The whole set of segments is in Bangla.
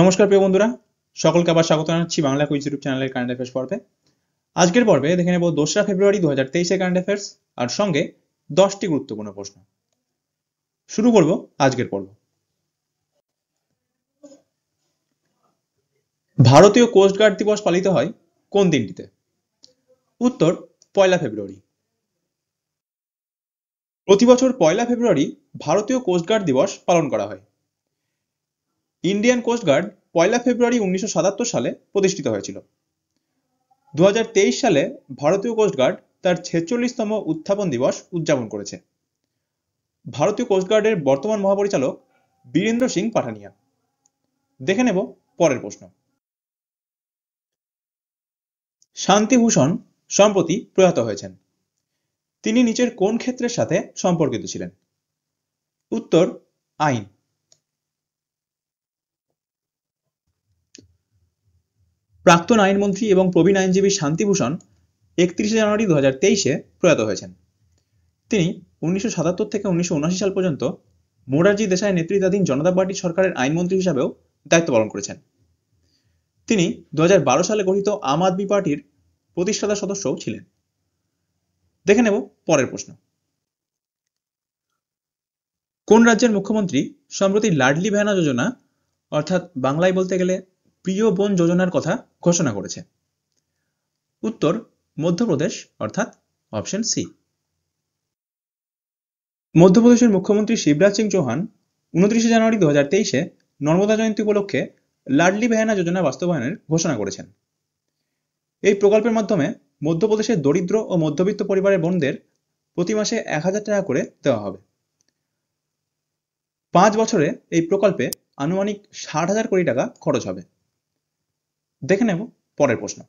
নমস্কার প্রিয় বন্ধুরা সকলকে আবার স্বাগত জানাচ্ছি বাংলা কুইজ ইউটিউব চ্যানেলের কারেন্ট অ্যাফেয়ার্স পর্বে আজকের পর্বে দেখে নেব দোসরা ফেব্রুয়ারি দু হাজার তেইশের কারেন্ট অ্যাফেয়ার্স আর সঙ্গে দশটি গুরুত্বপূর্ণ প্রশ্ন শুরু করব আজকের পর্ব ভারতীয় কোস্টগার্ড দিবস পালিত হয় কোন দিনটিতে উত্তর পয়লা ফেব্রুয়ারি প্রতি বছর পয়লা ফেব্রুয়ারি ভারতীয় কোস্টগার্ড দিবস পালন করা হয় ইন্ডিয়ান কোস্টগার্ড পয়লা ফেব্রুয়ারি উনিশশো সাতাত্তর সালে প্রতিষ্ঠিত হয়েছিল দু সালে ভারতীয় কোস্টগার্ড তার ছেচল্লিশতম উত্থাপন দিবস উদযাপন করেছে ভারতীয় কোস্টগার্ডের বর্তমান মহাপরিচালক বীরেন্দ্র সিং পাঠানিয়া দেখে নেব পরের প্রশ্ন শান্তিভূষণ সম্প্রতি প্রয়াত হয়েছেন তিনি নিচের কোন ক্ষেত্রের সাথে সম্পর্কিত ছিলেন উত্তর আইন প্রাক্তন আইনমন্ত্রী এবং প্রবীণ আইনজীবী শান্তিভূষণ একত্রিশে জানুয়ারি দু হাজার তেইশে প্রয়াত হয়েছেন তিনি উনিশশো সাতাত্তর থেকে উনিশশো সাল পর্যন্ত মোরারজি দেশাই নেতৃত্বাধীন জনতা পার্টি সরকারের আইনমন্ত্রী হিসাবেও দায়িত্ব পালন করেছেন তিনি দু সালে গঠিত আম আদমি পার্টির প্রতিষ্ঠাতা সদস্যও ছিলেন দেখে নেব পরের প্রশ্ন কোন রাজ্যের মুখ্যমন্ত্রী সম্প্রতি লাডলি ভেনা যোজনা অর্থাৎ বাংলায় বলতে গেলে প্রিয় বোন যোজনার কথা ঘোষণা করেছে উত্তর মধ্যপ্রদেশ অর্থাৎ অপশন সি মধ্যপ্রদেশের মুখ্যমন্ত্রী শিবরাজ সিং চৌহান উনত্রিশে জানুয়ারি দু হাজার তেইশে নর্মদা জয়ন্তী উপলক্ষে লাডলি বেহানা যোজনা বাস্তবায়নের ঘোষণা করেছেন এই প্রকল্পের মাধ্যমে মধ্যপ্রদেশের দরিদ্র ও মধ্যবিত্ত পরিবারের বোনদের প্রতি মাসে এক হাজার টাকা করে দেওয়া হবে পাঁচ বছরে এই প্রকল্পে আনুমানিক ষাট হাজার কোটি টাকা খরচ হবে দেখে নেব পরের প্রশ্ন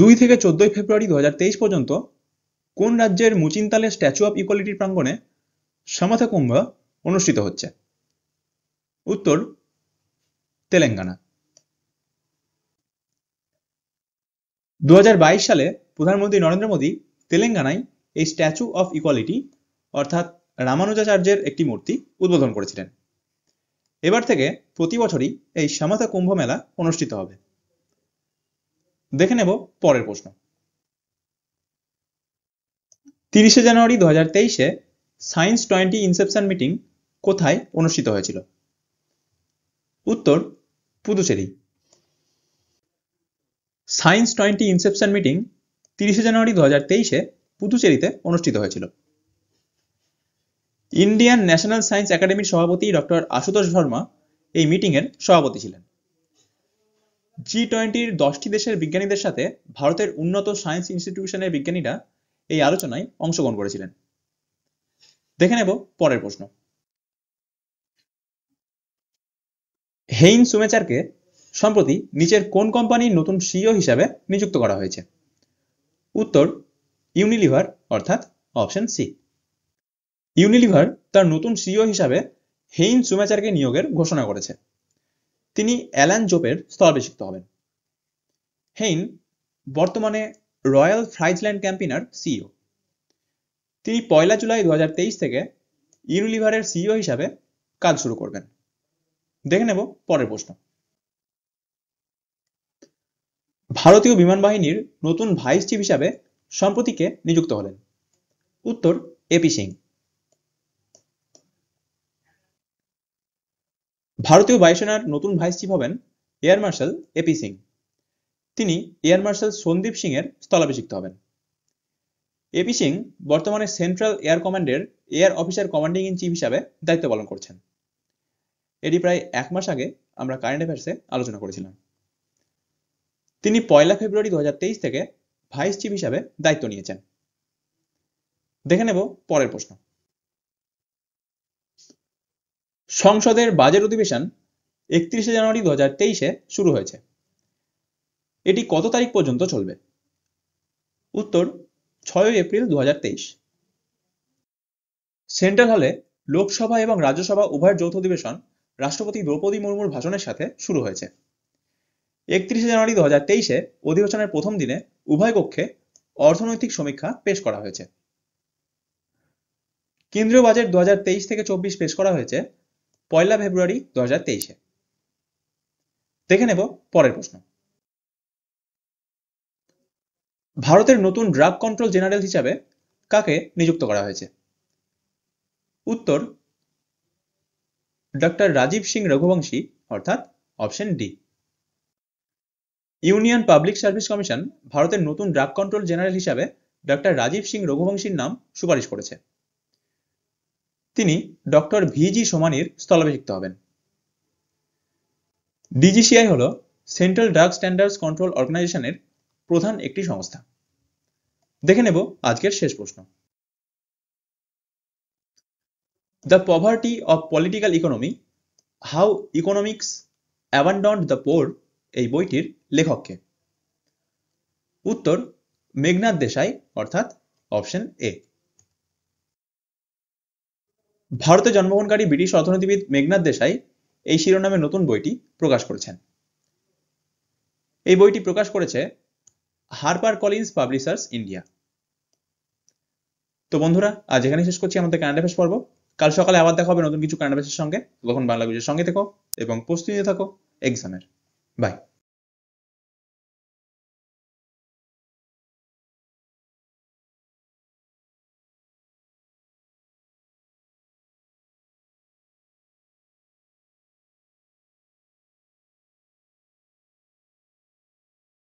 দুই থেকে চোদ্দই ফেব্রুয়ারি দু পর্যন্ত কোন রাজ্যের মুচিন্তালে স্ট্যাচু অফ ইকোয়ালিটির প্রাঙ্গণে সমথা কুম্ভ অনুষ্ঠিত হচ্ছে উত্তর তেলেঙ্গানা 2022 সালে প্রধানমন্ত্রী নরেন্দ্র মোদী তেলেঙ্গানায় এই স্ট্যাচু অফ ইকুয়ালিটি অর্থাৎ রামানুজাচার্যের একটি মূর্তি উদ্বোধন করেছিলেন এবার থেকে প্রতি বছরই এই সামাতা কুম্ভ মেলা অনুষ্ঠিত হবে দেখে নেব পরের প্রশ্ন তিরিশে জানুয়ারি দু হাজার তেইশে সায়েন্স টোয়েন্টি ইনসেপশন মিটিং কোথায় অনুষ্ঠিত হয়েছিল উত্তর Puducherry science twenty inception meeting তিরিশে জানুয়ারি দু হাজার তেইশে পুদুচেরিতে অনুষ্ঠিত হয়েছিল ইন্ডিয়ান ন্যাশনাল সায়েন্স একাডেমির সভাপতি ডক্টর আশুতোষ শর্মা এই মিটিংয়ের সভাপতি ছিলেন জি টোয়েন্টির দশটি দেশের বিজ্ঞানীদের সাথে ভারতের উন্নত সায়েন্স ইনস্টিটিউশনের বিজ্ঞানীরা এই আলোচনায় অংশগ্রহণ করেছিলেন দেখে নেব পরের প্রশ্ন হেইন সুমেচারকে সম্প্রতি নিচের কোন কোম্পানির নতুন সিও হিসাবে নিযুক্ত করা হয়েছে উত্তর ইউনিলিভার অর্থাৎ অপশন সি ইউনিলিভার তার নতুন সিও হিসাবে হেইন সুমাচারকে নিয়োগের ঘোষণা করেছে তিনি অ্যালান জোপের স্থলাভিষিক্ত হবেন হেইন বর্তমানে রয়্যাল ফ্রাইজল্যান্ড ক্যাম্পিনার সিইও তিনি পয়লা জুলাই দু থেকে ইউনিলিভারের সিও হিসাবে কাজ শুরু করবেন দেখে নেব পরের প্রশ্ন ভারতীয় বিমান বাহিনীর নতুন ভাইস চিফ হিসাবে সম্প্রতিকে নিযুক্ত হলেন উত্তর এপি সিং ভারতীয় বায়ুসেনার নতুন ভাইস চিফ হবেন এয়ার মার্শাল এপি সিং তিনি এয়ার মার্শাল সন্দীপ সিং এর স্থলাভিষিক্ত হবেন এপি সিং বর্তমানে সেন্ট্রাল এয়ার কমান্ডের air officer commanding in chief হিসাবে দায়িত্ব পালন করছেন এটি প্রায় এক মাস আগে আমরা কারেন্ট অ্যাফেয়ার্সে আলোচনা করেছিলাম তিনি পয়লা ফেব্রুয়ারি দু থেকে ভাইস চিফ হিসাবে দায়িত্ব নিয়েছেন দেখে নেব পরের প্রশ্ন সংসদের বাজেট অধিবেশন একত্রিশে জানুয়ারি দু হাজার তেইশে শুরু হয়েছে এটি কত তারিখ পর্যন্ত চলবে উত্তর ছয়ই এপ্রিল দু সেন্ট্রাল হলে লোকসভা এবং রাজ্যসভা উভয়ের যৌথ অধিবেশন রাষ্ট্রপতি দ্রৌপদী মুর্মুর ভাষণের সাথে শুরু হয়েছে একত্রিশে জানুয়ারি দু হাজার তেইশে অধিবেশনের প্রথম দিনে উভয় কক্ষে অর্থনৈতিক সমীক্ষা পেশ করা হয়েছে কেন্দ্রীয় বাজেট দু থেকে চব্বিশ পেশ করা হয়েছে পয়লা ফেব্রুয়ারি দু হাজার তেইশে দেখে নেব পরের প্রশ্ন ভারতের নতুন ড্রাগ কন্ট্রোল জেনারেল হিসাবে কাকে নিযুক্ত করা হয়েছে উত্তর ডক্টর রাজীব সিং রঘুবংশী অর্থাৎ option D union public service commission ভারতের নতুন ড্রাগ কন্ট্রোল জেনারেল হিসাবে ডক্টর রাজীব সিং রঘুবংশীর নাম সুপারিশ করেছে তিনি ডক্টর ভিজি সোমানির স্থলাভিষিক্ত হবেন ডিজিসিআই হল সেন্ট্রাল ড্রাগ স্ট্যান্ডার্ডস কন্ট্রোল অর্গানাইজেশনের প্রধান একটি সংস্থা দেখে নেব আজকের শেষ প্রশ্ন the poverty of political economy how economics abandoned the poor এই বইটির লেখককে উত্তর মেঘনাথ দেশাই অর্থাৎ অপশন এ ভারতে জন্মগ্রহণকারী ব্রিটিশ অর্থনীতিবিদ মেঘনাথ দেশাই এই শিরোনামে নতুন বইটি প্রকাশ করেছেন এই বইটি প্রকাশ করেছে হারপার কলিন্স পাবলিশার্স ইন্ডিয়া তো বন্ধুরা আজ এখানে শেষ করছি আমাদের কানাডা ফেস পর্ব কাল সকালে আবার দেখা হবে নতুন কিছু কানাডা ফেসের সঙ্গে তখন বাংলা বিজয়ের সঙ্গে থেকো এবং প্রস্তুতি থাকো এক্সামের বাই